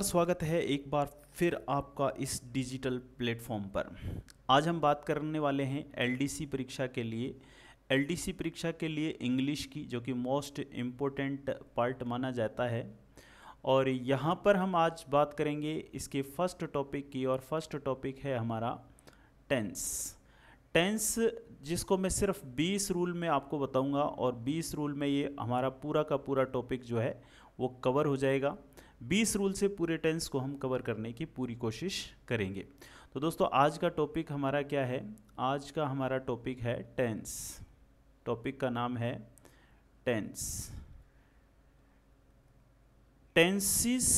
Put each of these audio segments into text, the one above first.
स्वागत है एक बार फिर आपका इस डिजिटल प्लेटफॉर्म पर आज हम बात करने वाले हैं एलडीसी परीक्षा के लिए एलडीसी परीक्षा के लिए इंग्लिश की जो कि मोस्ट इम्पोर्टेंट पार्ट माना जाता है और यहाँ पर हम आज बात करेंगे इसके फर्स्ट टॉपिक की और फर्स्ट टॉपिक है हमारा टेंस टेंस जिसको मैं सिर्फ 20 रूल में आपको बताऊंगा और 20 रूल में ये हमारा पूरा का पूरा टॉपिक जो है वो कवर हो जाएगा बीस रूल से पूरे टेंस को हम कवर करने की पूरी कोशिश करेंगे तो दोस्तों आज का टॉपिक हमारा क्या है आज का हमारा टॉपिक है टेंस टॉपिक का नाम है टेंस टेंसिस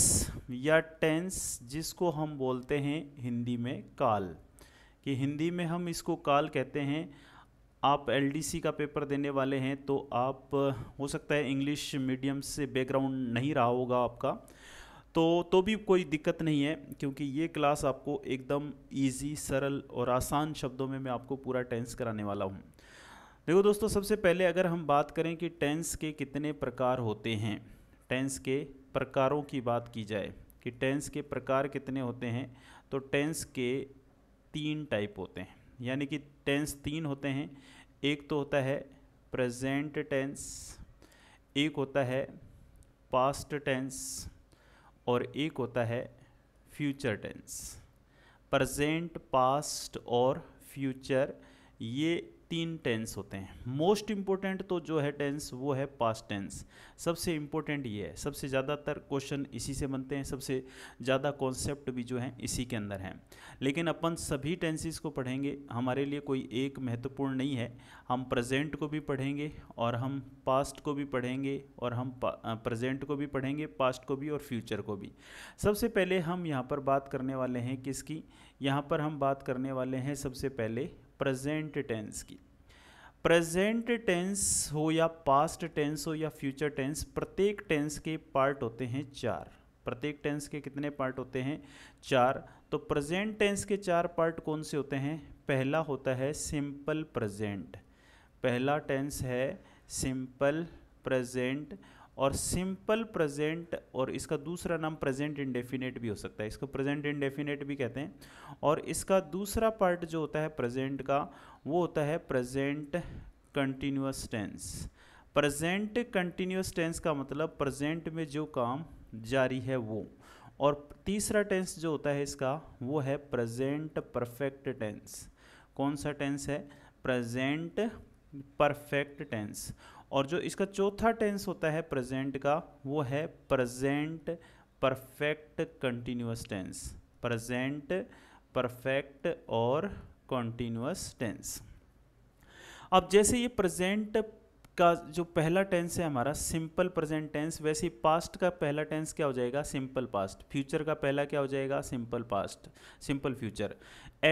या टेंस जिसको हम बोलते हैं हिंदी में काल कि हिंदी में हम इसको काल कहते हैं आप एलडीसी का पेपर देने वाले हैं तो आप हो सकता है इंग्लिश मीडियम से बैकग्राउंड नहीं रहा होगा आपका तो तो भी कोई दिक्कत नहीं है क्योंकि ये क्लास आपको एकदम ईजी सरल और आसान शब्दों में मैं आपको पूरा टेंस कराने वाला हूँ देखो दोस्तों सबसे पहले अगर हम बात करें कि टेंस के कितने प्रकार होते हैं टेंस के प्रकारों की बात की जाए कि टेंस के प्रकार कितने होते हैं तो टेंस के तीन टाइप होते हैं यानी कि टेंस तीन होते हैं एक तो होता है प्रेजेंट टेंस एक होता है पास्ट टेंस और एक होता है फ्यूचर टेंस प्रजेंट पास्ट और फ्यूचर ये तीन टेंस होते हैं मोस्ट इम्पोर्टेंट तो जो है टेंस वो है पास्ट टेंस सबसे इम्पोर्टेंट ये है सबसे ज़्यादातर क्वेश्चन इसी से बनते हैं सबसे ज़्यादा कॉन्सेप्ट भी जो है इसी के अंदर हैं लेकिन अपन सभी टेंसेस को पढ़ेंगे हमारे लिए कोई एक महत्वपूर्ण नहीं है हम प्रेजेंट को भी पढ़ेंगे और हम पास्ट को भी पढ़ेंगे और हम प्रजेंट को भी पढ़ेंगे पास्ट को भी और फ्यूचर को भी सबसे पहले हम यहाँ पर बात करने वाले हैं किसकी यहाँ पर हम बात करने वाले हैं सबसे पहले प्रेजेंट टेंस की प्रेजेंट टेंस हो या पास्ट टेंस हो या फ्यूचर टेंस प्रत्येक टेंस के पार्ट होते हैं चार प्रत्येक टेंस के कितने पार्ट होते हैं चार तो प्रेजेंट टेंस के चार पार्ट कौन से होते हैं पहला होता है सिंपल प्रेजेंट पहला टेंस है सिंपल प्रेजेंट और सिंपल प्रेजेंट और इसका दूसरा नाम प्रेजेंट इंडेफिनेट भी हो सकता है इसको प्रेजेंट इंडेफिनेट भी कहते हैं और इसका दूसरा पार्ट जो होता है प्रेजेंट का वो होता है present continuous tense present continuous tense का मतलब प्रेजेंट में जो काम जारी है वो और तीसरा टेंस जो होता है इसका वो है प्रेजेंट परफेक्ट टेंस कौन सा टेंस है प्रेजेंट परफेक्ट टेंस और जो इसका चौथा टेंस होता है प्रेजेंट का वो है present perfect continuous tense present perfect और कंटिन्यूस टेंस अब जैसे ये प्रेजेंट का जो पहला टेंस है हमारा सिंपल प्रेजेंट टेंस वैसे ही पास्ट का पहला टेंस क्या हो जाएगा सिंपल पास्ट फ्यूचर का पहला क्या हो जाएगा सिंपल पास्ट सिंपल फ्यूचर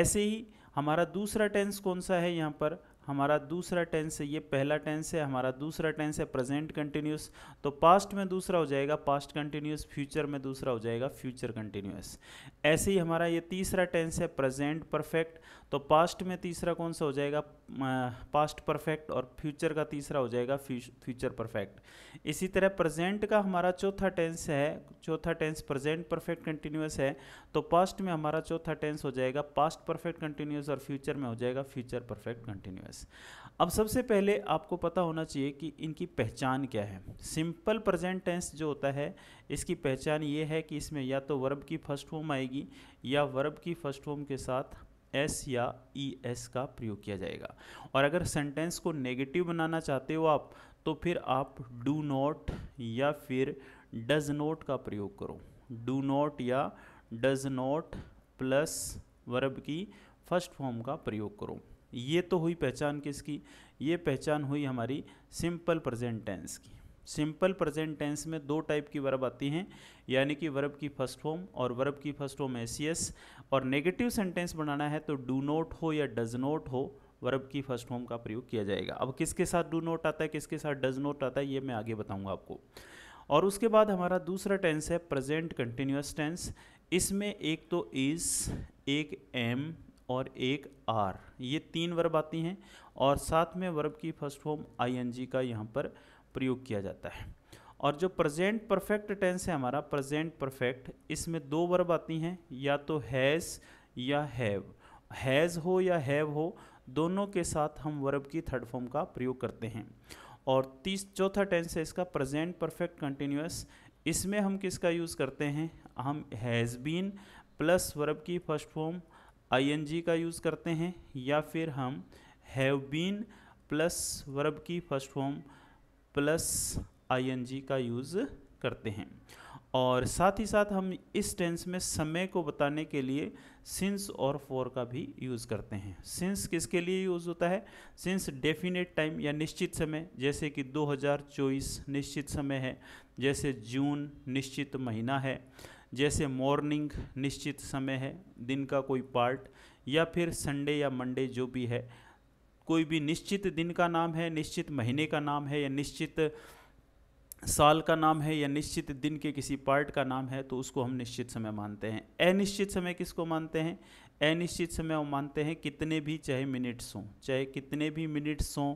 ऐसे ही हमारा दूसरा टेंस कौन सा है यहाँ पर हमारा दूसरा टेंस है ये पहला टेंस है हमारा दूसरा टेंस है प्रेजेंट कंटिन्यूस तो पास्ट में दूसरा हो जाएगा पास्ट कंटिन्यूस फ्यूचर में दूसरा हो जाएगा फ्यूचर कंटिन्यूस ऐसे ही हमारा ये तीसरा टेंस है प्रेजेंट परफेक्ट तो पास्ट में तीसरा कौन सा हो जाएगा पास्ट परफेक्ट और फ्यूचर का तीसरा हो जाएगा फ्यूचर परफेक्ट इसी तरह प्रेजेंट का हमारा चौथा टेंस है चौथा टेंस प्रेजेंट परफेक्ट कंटिन्यूस है तो पास्ट में हमारा चौथा टेंस हो जाएगा पास्ट परफेक्ट कंटिन्यूस और फ्यूचर में हो जाएगा फ्यूचर परफेक्ट कंटिन्यूस अब सबसे पहले आपको पता होना चाहिए कि इनकी पहचान क्या है सिंपल प्रेजेंट टेंस जो होता है इसकी पहचान ये है कि इसमें या तो वर्ब की फर्स्ट फॉर्म आएगी या वर्ब की फर्स्ट फॉर्म के साथ एस या ई e, एस का प्रयोग किया जाएगा और अगर सेंटेंस को नेगेटिव बनाना चाहते हो आप तो फिर आप डू नॉट या फिर डज नॉट का प्रयोग करो डू नॉट या डज नॉट प्लस वर्ब की फर्स्ट फॉर्म का प्रयोग करो ये तो हुई पहचान किसकी ये पहचान हुई हमारी सिंपल प्रेजेंट टेंस की सिंपल प्रेजेंट टेंस में दो टाइप की वर्ब आती हैं यानी कि वर्ब की फर्स्ट फॉर्म और वर्ब की फर्स्ट फॉर्म एस और नेगेटिव सेंटेंस बनाना है तो डू नोट हो या डज नोट हो वर्ब की फर्स्ट फॉर्म का प्रयोग किया जाएगा अब किसके साथ डू नोट आता है किसके साथ डज नोट आता है ये मैं आगे बताऊंगा आपको और उसके बाद हमारा दूसरा टेंस है प्रेजेंट कंटिन्यूस टेंस इसमें एक तो इज़ एक एम और एक आर ये तीन वर्ब आती हैं और साथ में वर्ब की फर्स्ट फॉर्म जी का यहाँ पर प्रयोग किया जाता है और जो प्रेजेंट परफेक्ट टेंस है हमारा प्रेजेंट परफेक्ट इसमें दो वर्ब आती हैं या तो हैज़ या हैव हैज़ हो या हैव हो दोनों के साथ हम वर्ब की थर्ड फॉर्म का प्रयोग करते हैं और तीस चौथा टेंस है इसका प्रेजेंट परफेक्ट कंटिन्यूस इसमें हम किसका यूज़ करते हैं हम हैज़ बीन प्लस वर्ब की फर्स्ट फॉर्म आईएनजी का यूज़ करते हैं या फिर हम हैव बीन प्लस वर्ब की फर्स्ट फॉर्म प्लस आई का यूज़ करते हैं और साथ ही साथ हम इस टेंस में समय को बताने के लिए सिंस और फॉर का भी यूज़ करते हैं सिंस किसके लिए यूज़ होता है सिंस डेफिनेट टाइम या निश्चित समय जैसे कि 2024 निश्चित समय है जैसे जून निश्चित महीना है जैसे मॉर्निंग निश्चित समय है दिन का कोई पार्ट या फिर संडे या मंडे जो भी है कोई भी निश्चित दिन का नाम है निश्चित महीने का नाम है या निश्चित साल का नाम है या निश्चित दिन के किसी पार्ट का नाम है तो उसको हम निश्चित समय मानते हैं अनिश्चित समय किसको मानते हैं अनिश्चित समय हम मानते हैं कितने भी चाहे मिनट्स हों चाहे कितने भी मिनट्स हों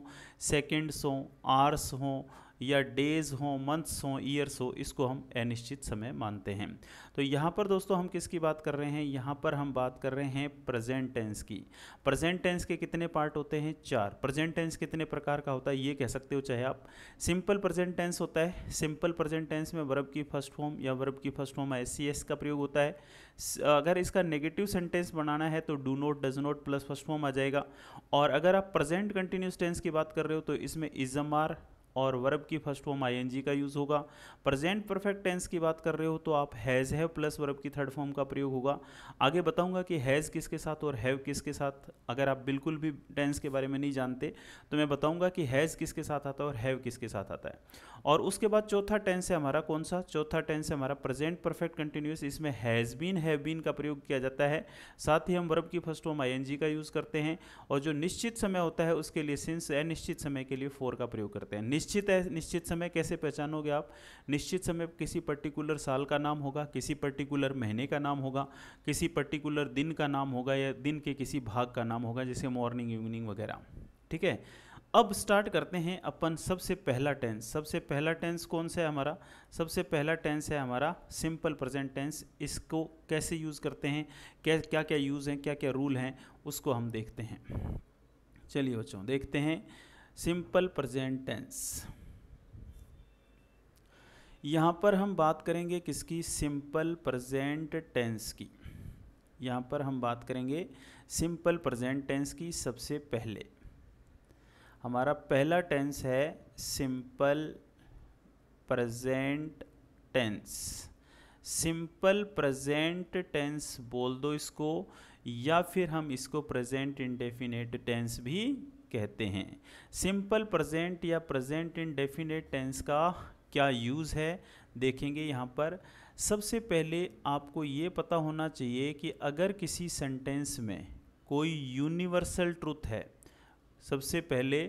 सेकेंड्स हों आर्स हों या डेज हों मंथ्स हों ईयर्स हो इसको हम अनिश्चित समय मानते हैं तो यहाँ पर दोस्तों हम किसकी बात कर रहे हैं यहाँ पर हम बात कर रहे हैं प्रेजेंट टेंस की प्रेजेंट टेंस के कितने पार्ट होते हैं चार प्रेजेंट टेंस कितने प्रकार का होता है ये कह सकते हो चाहे आप सिंपल प्रेजेंट टेंस होता है सिंपल प्रेजेंट टेंस में वर्ब की फर्स्ट फॉर्म या वर्ब की first form S C S का प्रयोग होता है अगर इसका नेगेटिव सेंटेंस बनाना है तो do not does not plus first form आ जाएगा और अगर आप प्रेजेंट कंटिन्यूस टेंस की बात कर रहे हो तो इसमें इजमार और वर्ब की फर्स्ट फॉर्म आईएनजी का यूज़ होगा प्रेजेंट परफेक्ट टेंस की बात कर रहे हो तो आप हैज़ हैव प्लस वर्ब की थर्ड फॉर्म का प्रयोग होगा आगे बताऊंगा कि हैज़ किसके साथ और हैव किसके साथ अगर आप बिल्कुल भी टेंस के बारे में नहीं जानते तो मैं बताऊँगा कि हैज़ किसके साथ आता है और हैव किसके साथ आता है और उसके बाद चौथा टेंस है हमारा कौन सा चौथा टेंस है हमारा प्रेजेंट परफेक्ट कंटिन्यूस इसमें हैज़ बीन हैव बीन का प्रयोग किया जाता है साथ ही हम वर्ब की फर्स्ट फॉर्म आई का यूज़ करते हैं और जो निश्चित समय होता है उसके लिए सिंस अनिश्चित निश्चित समय के लिए फोर का प्रयोग करते हैं निश्चित है निश्चित समय कैसे पहचानोगे आप निश्चित समय किसी पर्टिकुलर साल का नाम होगा किसी पर्टिकुलर महीने का नाम होगा किसी पर्टिकुलर दिन का नाम होगा या दिन के किसी भाग का नाम होगा जैसे मॉर्निंग इवनिंग वगैरह ठीक है अब स्टार्ट करते हैं अपन सबसे पहला टेंस सबसे पहला टेंस कौन सा है हमारा सबसे पहला टेंस है हमारा सिंपल प्रेजेंट टेंस इसको कैसे यूज़ करते हैं क्या क्या क्या यूज़ हैं क्या क्या रूल हैं उसको हम देखते हैं चलिए बच्चों देखते हैं सिंपल प्रेजेंट टेंस यहाँ पर हम बात करेंगे किसकी सिंपल प्रेजेंट टेंस की यहाँ पर हम बात करेंगे सिंपल प्रेजेंट टेंस की सबसे पहले हमारा पहला टेंस है simple present tense simple present tense बोल दो इसको या फिर हम इसको प्रेजेंट इंडेफिनेट टेंस भी कहते हैं सिंपल प्रेजेंट या प्रेजेंट इन डेफिनेट टेंस का क्या यूज़ है देखेंगे यहाँ पर सबसे पहले आपको ये पता होना चाहिए कि अगर किसी सेंटेंस में कोई यूनिवर्सल ट्रुथ है सबसे पहले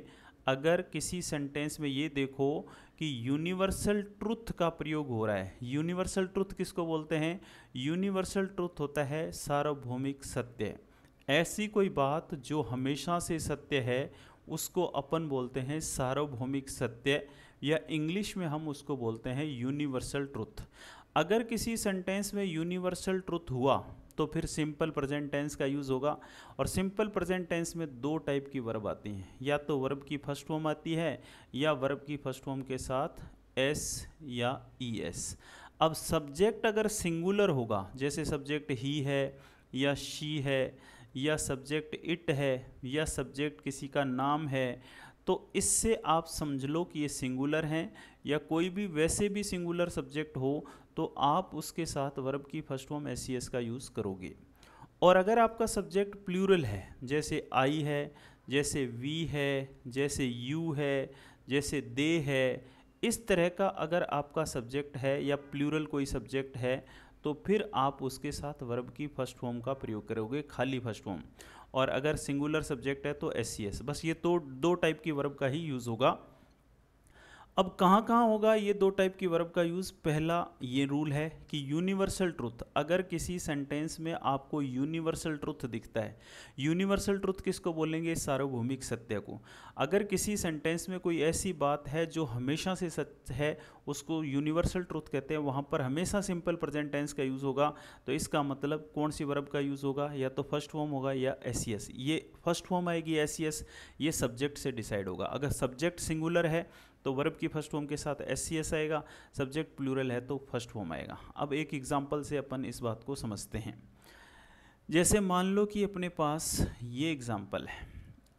अगर किसी सेंटेंस में ये देखो कि यूनिवर्सल ट्रुथ का प्रयोग हो रहा है यूनिवर्सल ट्रुथ किसको बोलते हैं यूनिवर्सल ट्रुथ होता है सार्वभौमिक सत्य ऐसी कोई बात जो हमेशा से सत्य है उसको अपन बोलते हैं सार्वभौमिक सत्य या इंग्लिश में हम उसको बोलते हैं यूनिवर्सल ट्रुथ अगर किसी सेंटेंस में यूनिवर्सल ट्रुथ हुआ तो फिर सिंपल प्रेजेंट टेंस का यूज़ होगा और सिंपल प्रेजेंट टेंस में दो टाइप की वर्ब आती हैं या तो वर्ब की फर्स्ट फॉर्म आती है या वर्ब की फर्स्ट फॉर्म के साथ एस या ई एस अब सब्जेक्ट अगर सिंगुलर होगा जैसे सब्जेक्ट ही है या शी है या सब्जेक्ट इट है या सब्जेक्ट किसी का नाम है तो इससे आप समझ लो कि ये सिंगुलर हैं या कोई भी वैसे भी सिंगुलर सब्जेक्ट हो तो आप उसके साथ वर्ब की फर्स्ट फॉर्म एस का यूज़ करोगे और अगर आपका सब्जेक्ट प्लूरल है जैसे आई है जैसे वी है जैसे यू है जैसे दे है इस तरह का अगर आपका सब्जेक्ट है या प्लूरल कोई सब्जेक्ट है तो फिर आप उसके साथ वर्ब की फर्स्ट फॉर्म का प्रयोग करोगे खाली फर्स्ट फॉर्म और अगर सिंगुलर सब्जेक्ट है तो एस बस ये तो दो टाइप की वर्ब का ही यूज़ होगा अब कहाँ कहाँ होगा ये दो टाइप की वर्ब का यूज़ पहला ये रूल है कि यूनिवर्सल ट्रुथ अगर किसी सेंटेंस में आपको यूनिवर्सल ट्रुथ दिखता है यूनिवर्सल ट्रुथ किसको बोलेंगे सार्वभौमिक सत्य को अगर किसी सेंटेंस में कोई ऐसी बात है जो हमेशा से सच है उसको यूनिवर्सल ट्रुथ कहते हैं वहाँ पर हमेशा सिंपल प्रजेंट टेंस का यूज़ होगा तो इसका मतलब कौन सी वर्ब का यूज़ होगा या तो फर्स्ट फॉर्म होगा या एस e ये फर्स्ट फॉर्म आएगी एस e ये सब्जेक्ट से डिसाइड होगा अगर सब्जेक्ट सिंगुलर है तो वर्ब की फर्स्ट फॉर्म के साथ एस सी एस आएगा सब्जेक्ट प्लूरल है तो फर्स्ट फॉर्म आएगा अब एक एग्जाम्पल से अपन इस बात को समझते हैं जैसे मान लो कि अपने पास ये एग्ज़ाम्पल है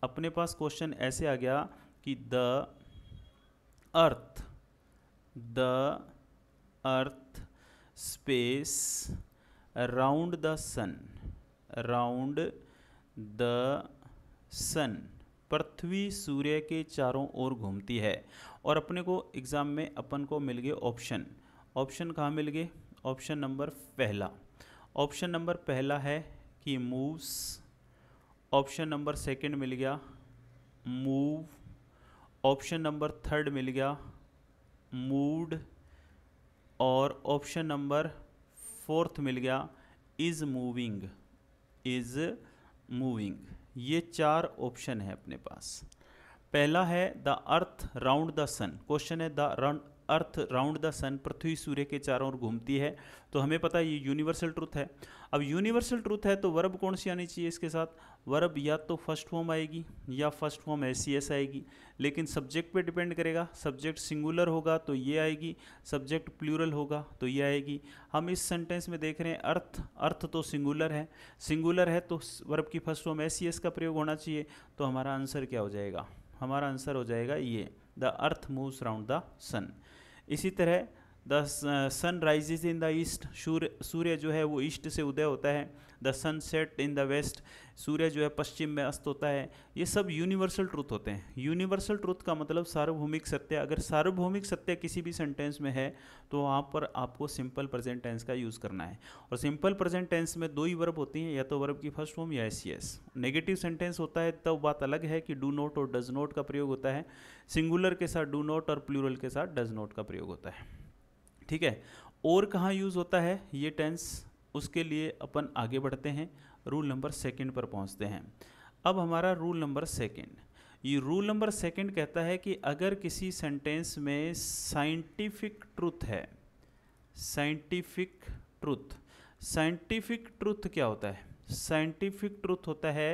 अपने पास क्वेश्चन ऐसे आ गया कि the earth the earth space round the sun round the sun पृथ्वी सूर्य के चारों ओर घूमती है और अपने को एग्ज़ाम में अपन को मिल गए ऑप्शन ऑप्शन कहाँ मिल गए ऑप्शन नंबर पहला ऑप्शन नंबर पहला है कि मूव्स ऑप्शन नंबर सेकंड मिल गया मूव ऑप्शन नंबर थर्ड मिल गया मूड और ऑप्शन नंबर फोर्थ मिल गया इज़ मूविंग इज़ मूविंग ये चार ऑप्शन है अपने पास पहला है the earth round the sun question है the earth round the sun पृथ्वी सूर्य के चारों ओर घूमती है तो हमें पता है ये यूनिवर्सल ट्रूथ है अब यूनिवर्सल ट्रूथ है तो वर्ब कौन सी आनी चाहिए इसके साथ वर्ब या तो फर्स्ट फॉर्म आएगी या first form S C S आएगी लेकिन सब्जेक्ट पे डिपेंड करेगा सब्जेक्ट सिंगुलर होगा तो ये आएगी सब्जेक्ट प्लूरल होगा तो ये आएगी हम इस सेंटेंस में देख रहे हैं अर्थ अर्थ तो सिंगुलर है सिंगुलर है तो वर्ब की first form S C S का प्रयोग होना चाहिए तो हमारा आंसर क्या हो जाएगा हमारा आंसर हो जाएगा ये the earth moves round the sun इसी तरह the sun rises in the east सूर्य सूर्य जो है वो ईस्ट से उदय होता है the sun set in the west सूर्य जो है पश्चिम में अस्त होता है ये सब यूनिवर्सल ट्रूथ होते हैं यूनिवर्सल ट्रूथ का मतलब सार्वभौमिक सत्य अगर सार्वभौमिक सत्य किसी भी सेंटेंस में है तो वहाँ पर आपको सिंपल प्रेजेंट टेंस का यूज़ करना है और सिंपल प्रेजेंट टेंस में दो ही वर्ब होती हैं या तो वर्ब की फर्स्ट फॉर्म या एस सी एस नेगेटिव सेंटेंस होता है तब तो बात अलग है कि डू नोट और डज नोट का प्रयोग होता है सिंगुलर के साथ डू नोट और प्लूरल के साथ डज नोट का प्रयोग होता है ठीक है और कहाँ यूज़ होता है ये टेंस उसके लिए अपन आगे बढ़ते हैं रूल नंबर सेकंड पर पहुँचते हैं अब हमारा रूल नंबर सेकंड ये रूल नंबर सेकंड कहता है कि अगर किसी सेंटेंस में साइंटिफिक ट्रूथ है साइंटिफिक ट्रूथ साइंटिफिक ट्रूथ क्या होता है साइंटिफिक ट्रूथ होता है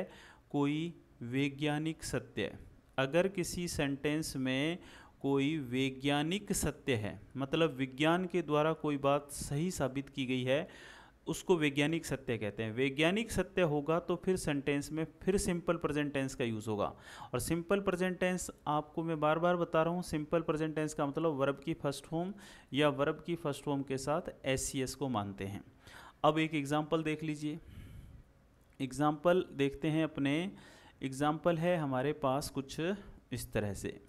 कोई वैज्ञानिक सत्य अगर किसी सेंटेंस में कोई वैज्ञानिक सत्य है मतलब विज्ञान के द्वारा कोई बात सही साबित की गई है उसको वैज्ञानिक सत्य कहते हैं वैज्ञानिक सत्य होगा तो फिर सेंटेंस में फिर सिंपल प्रेजेंट टेंस का यूज़ होगा और सिंपल प्रेजेंट टेंस आपको मैं बार बार बता रहा हूँ सिंपल प्रेजेंट टेंस का मतलब वर्ब की फर्स्ट होम या वर्ब की फर्स्ट होम के साथ एस e को मानते हैं अब एक एग्ज़ाम्पल देख लीजिए एग्ज़ाम्पल देखते हैं अपने एग्ज़ाम्पल है हमारे पास कुछ इस तरह से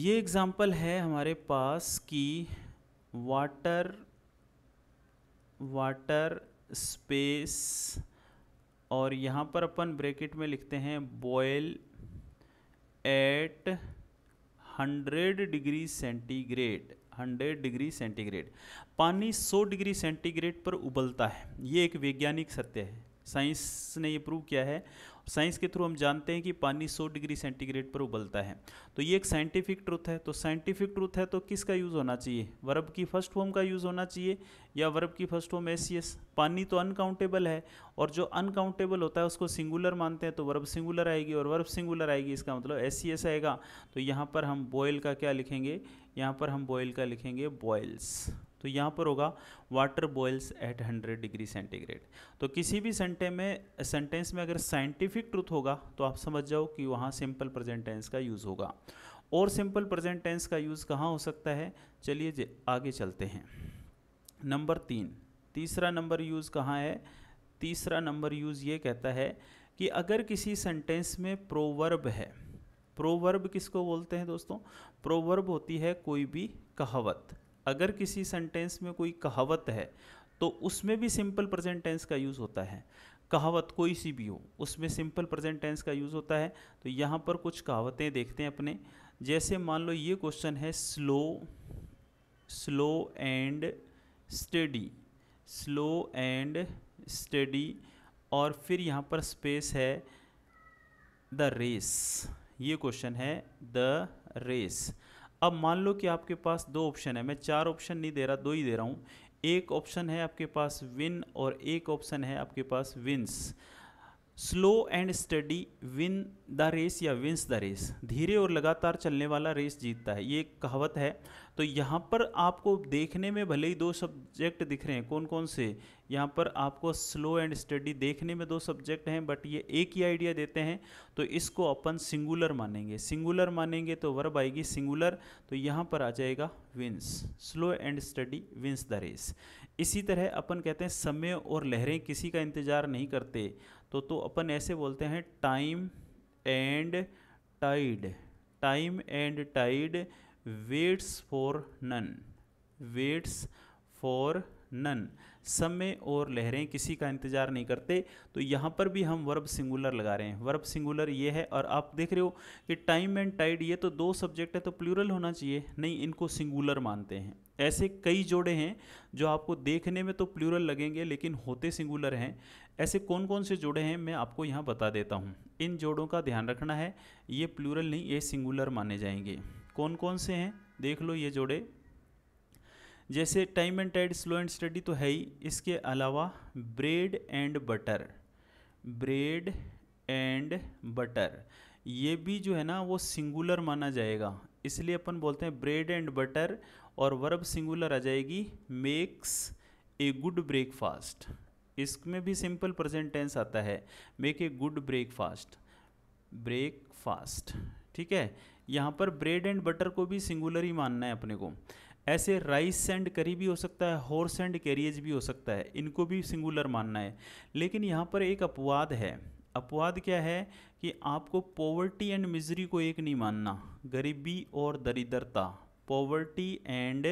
ये एग्ज़ाम्पल है हमारे पास कि वाटर वाटर स्पेस और यहाँ पर अपन ब्रैकेट में लिखते हैं boil at hundred degree centigrade hundred degree centigrade पानी सौ डिग्री सेंटीग्रेड पर उबलता है ये एक वैज्ञानिक सत्य है साइंस ने ये प्रूव किया है साइंस के थ्रू हम जानते हैं कि पानी 100 डिग्री सेंटीग्रेड पर उबलता है तो ये एक साइंटिफिक ट्रूथ है तो साइंटिफिक ट्रूथ है तो किसका यूज़ होना चाहिए वर्ब की फर्स्ट फॉर्म का यूज़ होना चाहिए या वर्ब की फर्स्ट फॉर्म एस पानी तो अनकाउंटेबल है और जो अनकाउंटेबल होता है उसको सिंगुलर मानते हैं तो वर्ब सिंगुलर आएगी और वर्ब सिंगुलर आएगी इसका मतलब एस एस e आएगा तो यहाँ पर हम बॉयल का क्या लिखेंगे यहाँ पर हम बॉयल का लिखेंगे बॉयल्स तो यहाँ पर होगा water boils at hundred degree centigrade तो किसी भी सेंटे में सेंटेंस में अगर साइंटिफिक ट्रूथ होगा तो आप समझ जाओ कि वहाँ सिंपल प्रेजेंट टेंस का यूज़ होगा और सिंपल प्रेजेंट टेंस का यूज़ कहाँ हो सकता है चलिए आगे चलते हैं नंबर तीन तीसरा नंबर यूज़ कहाँ है तीसरा नंबर यूज़ ये कहता है कि अगर किसी सेंटेंस में प्रोवर्ब है प्रोवर्ब किसको बोलते हैं दोस्तों प्रोवर्ब होती है कोई भी कहावत अगर किसी सेंटेंस में कोई कहावत है तो उसमें भी सिंपल प्रेजेंट टेंस का यूज़ होता है कहावत कोई सी भी हो उसमें सिंपल प्रेजेंट टेंस का यूज़ होता है तो यहाँ पर कुछ कहावतें देखते हैं अपने जैसे मान लो ये क्वेश्चन है slow slow and steady slow and steady और फिर यहाँ पर स्पेस है द रेस ये क्वेश्चन है द रेस अब मान लो कि आपके पास दो ऑप्शन है मैं चार ऑप्शन नहीं दे रहा दो ही दे रहा हूँ एक ऑप्शन है आपके पास विन और एक ऑप्शन है आपके पास wins slow and steady win the race या विंस द रेस धीरे और लगातार चलने वाला रेस जीतता है ये एक कहावत है तो यहाँ पर आपको देखने में भले ही दो सब्जेक्ट दिख रहे हैं कौन कौन से यहाँ पर आपको स्लो एंड स्टडी देखने में दो सब्जेक्ट हैं बट ये एक ही आइडिया देते हैं तो इसको अपन सिंगुलर मानेंगे सिंगुलर मानेंगे तो वर्ब आएगी सिंगुलर तो यहाँ पर आ जाएगा wins slow and steady wins the race इसी तरह अपन कहते हैं समय और लहरें किसी का इंतज़ार नहीं करते तो तो अपन ऐसे बोलते हैं time and tide time and tide waits for none waits for none समय और लहरें किसी का इंतजार नहीं करते तो यहाँ पर भी हम वर्ब सिंगुलर लगा रहे हैं वर्ब सिंगुलर ये है और आप देख रहे हो कि टाइम एंड टाइड ये तो दो सब्जेक्ट है तो प्लूरल होना चाहिए नहीं इनको सिंगुलर मानते हैं ऐसे कई जोड़े हैं जो आपको देखने में तो प्लूरल लगेंगे लेकिन होते सिंगुलर हैं ऐसे कौन कौन से जोड़े हैं मैं आपको यहाँ बता देता हूँ इन जोड़ों का ध्यान रखना है ये प्लूरल नहीं ये सिंगुलर माने जाएंगे कौन कौन से हैं देख लो ये जोड़े जैसे time and tide slow and steady तो है ही इसके अलावा bread and butter bread and butter ये भी जो है ना वो सिंगुलर माना जाएगा इसलिए अपन बोलते हैं ब्रेड एंड बटर और वर्ब सिंगुलर आ जाएगी मेक्स ए गुड ब्रेकफास्ट इसमें भी सिंपल प्रेजेंट टेंस आता है make a good breakfast breakfast ठीक है यहाँ पर ब्रेड एंड बटर को भी सिंगुलर ही मानना है अपने को ऐसे राइस एंड करी भी हो सकता है हॉर्स एंड कैरियज भी हो सकता है इनको भी सिंगुलर मानना है लेकिन यहाँ पर एक अपवाद है अपवाद क्या है कि आपको पॉवर्टी एंड मिजरी को एक नहीं मानना गरीबी और दरिद्रता poverty and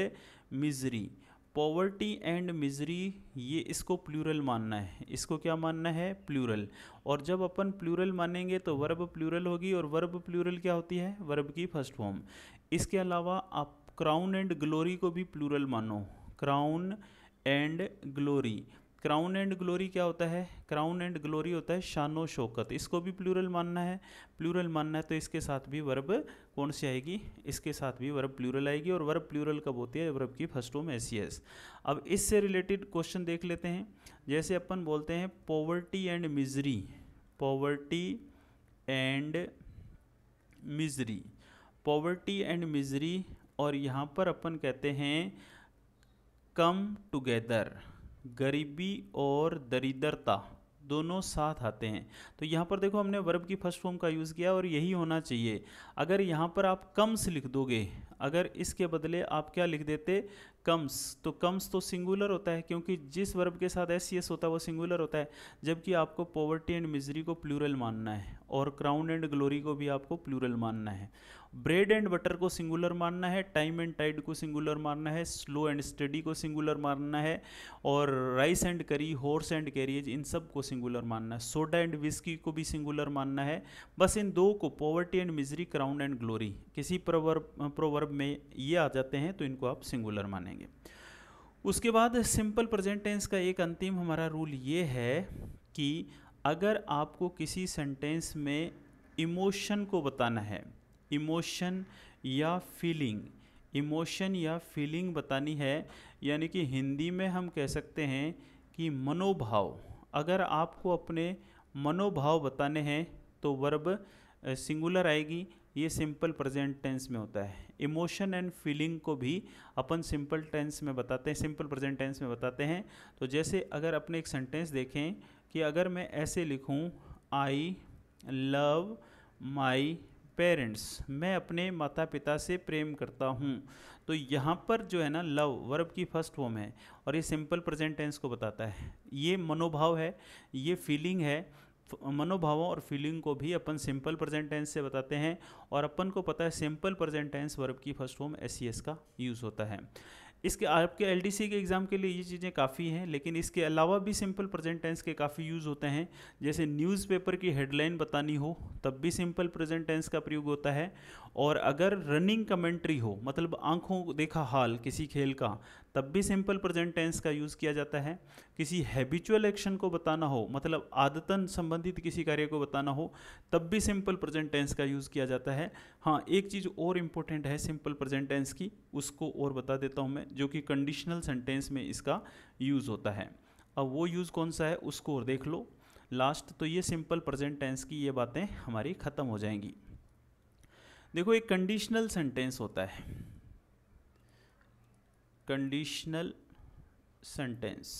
misery poverty and misery ये इसको प्लूरल मानना है इसको क्या मानना है प्लूरल और जब अपन प्लूरल मानेंगे तो वर्ब प्लूरल होगी और वर्ब प्लूरल क्या होती है वर्ब की फर्स्ट फॉर्म इसके अलावा आप क्राउन एंड ग्लोरी को भी प्लूरल मानो crown and glory crown and glory क्या होता है क्राउन एंड ग्लोरी होता है शानो शौकत इसको भी प्लूरल मानना है प्लूरल मानना है तो इसके साथ भी वर्ब कौन सी आएगी इसके साथ भी वर्ब प्लूरल आएगी और वर्ब प्लूरल कब होती है वर्ब की फर्स्ट होम एस अब इससे रिलेटेड क्वेश्चन देख लेते हैं जैसे अपन बोलते हैं poverty and misery poverty and misery poverty and misery और यहाँ पर अपन कहते हैं कम टुगेदर गरीबी और दरिद्रता दोनों साथ आते हैं तो यहाँ पर देखो हमने वर्ब की फर्स्ट फॉर्म का यूज़ किया और यही होना चाहिए अगर यहाँ पर आप कम्स लिख दोगे अगर इसके बदले आप क्या लिख देते कम्स तो कम्स तो सिंगुलर होता है क्योंकि जिस वर्ब के साथ एस एस होता है वो सिंगुलर होता है जबकि आपको पॉवर्टी एंड मिजरी को प्लूरल मानना है और क्राउन एंड ग्लोरी को भी आपको प्लूरल मानना है ब्रेड एंड बटर को सिंगुलर मानना है टाइम एंड टाइड को सिंगुलर मानना है स्लो एंड स्टडी को सिंगुलर मानना है और rice and curry horse and carriage इन सब को सिंगुलर मानना है सोडा एंड विस्की को भी सिंगुलर मानना है बस इन दो को poverty and misery crown and glory किसी प्रवर्ब प्रोवर्ब में ये आ जाते हैं तो इनको आप सिंगुलर मानेंगे उसके बाद सिंपल प्रेजेंट टेंस का एक अंतिम हमारा रूल ये है कि अगर आपको किसी सेंटेंस में इमोशन को बताना है इमोशन या फीलिंग इमोशन या फीलिंग बतानी है यानी कि हिंदी में हम कह सकते हैं कि मनोभाव अगर आपको अपने मनोभाव बताने हैं तो वर्ब सिंगुलर आएगी ये सिंपल प्रेजेंट टेंस में होता है इमोशन एंड फीलिंग को भी अपन सिंपल टेंस में बताते हैं सिंपल प्रेजेंट टेंस में बताते हैं तो जैसे अगर अपने एक सेंटेंस देखें कि अगर मैं ऐसे लिखूं आई लव माई पेरेंट्स मैं अपने माता पिता से प्रेम करता हूँ तो यहाँ पर जो है ना लव वर्ब की फर्स्ट फॉर्म है और ये सिंपल प्रेजेंट टेंस को बताता है ये मनोभाव है ये फीलिंग है मनोभावों और फीलिंग को भी अपन सिंपल प्रेजेंट टेंस से बताते हैं और अपन को पता है सिंपल प्रेजेंट टेंस वर्ब की फर्स्ट फॉर्म एस का यूज़ होता है इसके आपके एल के एग्ज़ाम के लिए ये चीज़ें काफ़ी हैं लेकिन इसके अलावा भी सिंपल प्रेजेंट टेंस के काफ़ी यूज़ होते हैं जैसे न्यूज़पेपर की हेडलाइन बतानी हो तब भी सिंपल प्रेजेंट टेंस का प्रयोग होता है और अगर रनिंग कमेंट्री हो मतलब आंखों देखा हाल किसी खेल का तब भी सिंपल प्रेजेंट टेंस का यूज़ किया जाता है किसी हैबिचुअल एक्शन को बताना हो मतलब आदतन संबंधित किसी कार्य को बताना हो तब भी सिंपल प्रेजेंट टेंस का यूज़ किया जाता है हाँ एक चीज़ और इम्पोर्टेंट है सिंपल प्रेजेंट टेंस की उसको और बता देता हूँ मैं जो कि कंडीशनल सेंटेंस में इसका यूज़ होता है अब वो यूज़ कौन सा है उसको और देख लो लास्ट तो ये सिंपल प्रेजेंट टेंस की ये बातें हमारी ख़त्म हो जाएंगी देखो एक कंडीशनल सेंटेंस होता है कंडीशनल सेंटेंस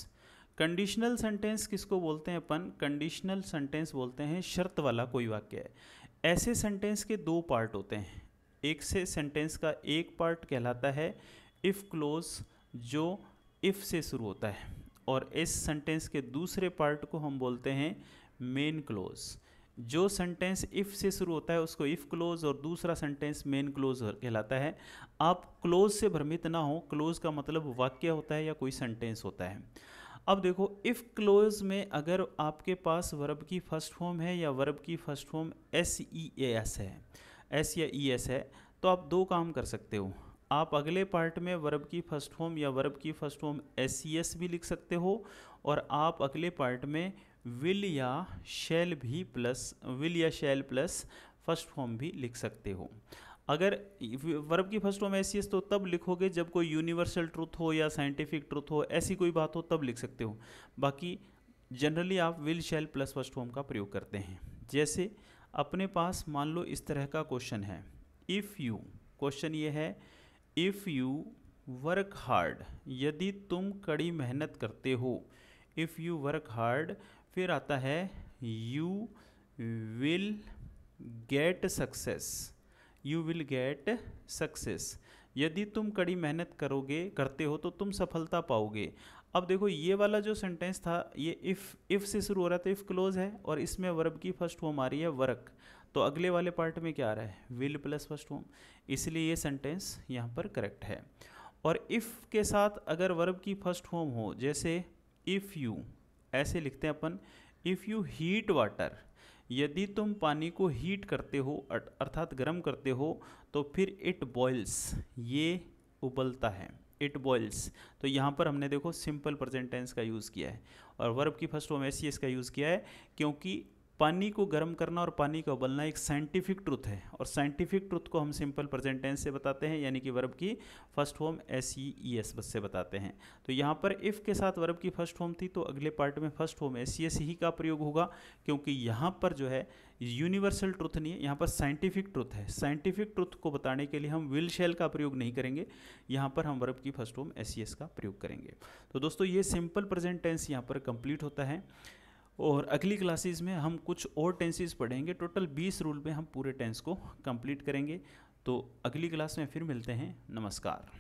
कंडीशनल सेंटेंस किसको बोलते हैं अपन कंडीशनल सेंटेंस बोलते हैं शर्त वाला कोई वाक्य है ऐसे सेंटेंस के दो पार्ट होते हैं एक से सेंटेंस का एक पार्ट कहलाता है इफ़ क्लोज जो इफ़ से शुरू होता है और इस सेंटेंस के दूसरे पार्ट को हम बोलते हैं मेन क्लोज जो सेंटेंस इफ़ से शुरू होता है उसको इफ़ क्लोज और दूसरा सेंटेंस मेन क्लोज कहलाता है आप क्लोज से भ्रमित ना हो क्लोज का मतलब वाक्य होता है या कोई सेंटेंस होता है अब देखो इफ़ क्लोज में अगर आपके पास वर्ब की फर्स्ट फॉर्म है या वर्ब की first form s e s है एस या ई e एस है तो आप दो काम कर सकते हो आप अगले पार्ट में वर्ब की फर्स्ट फॉर्म या वर्ब की first form S C s भी लिख सकते हो और आप अगले पार्ट में विल या शेल भी प्लस विल या शेल प्लस फर्स्ट फॉर्म भी लिख सकते हो अगर वर्ब की फर्स्ट फॉर्म ऐसी है तो तब लिखोगे जब कोई यूनिवर्सल ट्रूथ हो या साइंटिफिक ट्रूथ हो ऐसी कोई बात हो तब लिख सकते हो बाकी जनरली आप will shall plus first form का प्रयोग करते हैं जैसे अपने पास मान लो इस तरह का क्वेश्चन है इफ़ यू क्वेश्चन ये है इफ़ यू वर्क हार्ड यदि तुम कड़ी मेहनत करते हो इफ़ यू वर्क हार्ड फिर आता है you will get success you will get success यदि तुम कड़ी मेहनत करोगे करते हो तो तुम सफलता पाओगे अब देखो ये वाला जो सेंटेंस था ये इफ़ इफ़ से शुरू हो रहा था इफ़ क्लोज है और इसमें वर्ब की फर्स्ट फॉर्म आ रही है वर्क तो अगले वाले पार्ट में क्या आ रहा है विल प्लस फर्स्ट फॉर्म इसलिए ये सेंटेंस यहाँ पर करेक्ट है और इफ़ के साथ अगर वर्ब की फर्स्ट फॉर्म हो जैसे इफ़ यू ऐसे लिखते हैं अपन इफ़ यू हीट वाटर यदि तुम पानी को हीट करते हो अर्थात गर्म करते हो तो फिर इट बॉयल्स ये उबलता है इट बॉयल्स तो यहाँ पर हमने देखो सिंपल प्रेजेंट टेंस का यूज़ किया है और वर्ब की फर्स्ट फॉर्म ऐसी इसका यूज़ किया है क्योंकि पानी को गर्म करना और पानी को उबलना एक साइंटिफिक ट्रुथ है और साइंटिफिक ट्रुथ को हम सिंपल प्रेजेंट टेंस से बताते हैं यानी कि वर्ब की फर्स्ट होम एस ई ई एस बस से बताते हैं तो यहाँ पर इफ़ के साथ वर्ब की फर्स्ट होम थी तो अगले पार्ट में फर्स्ट होम एस ई एस ही का प्रयोग होगा क्योंकि यहाँ पर जो है यूनिवर्सल ट्रुथ नहीं है यहाँ पर साइंटिफिक ट्रुथ है साइंटिफिक ट्रुथ को बताने के लिए हम विल शेल का प्रयोग नहीं करेंगे यहाँ पर हम वर्ब की फर्स्ट होम एस का प्रयोग करेंगे तो दोस्तों ये सिंपल प्रेजेंट टेंस यहाँ पर कंप्लीट होता है और अगली क्लासेस में हम कुछ और टेंसेस पढ़ेंगे टोटल 20 रूल में हम पूरे टेंस को कंप्लीट करेंगे तो अगली क्लास में फिर मिलते हैं नमस्कार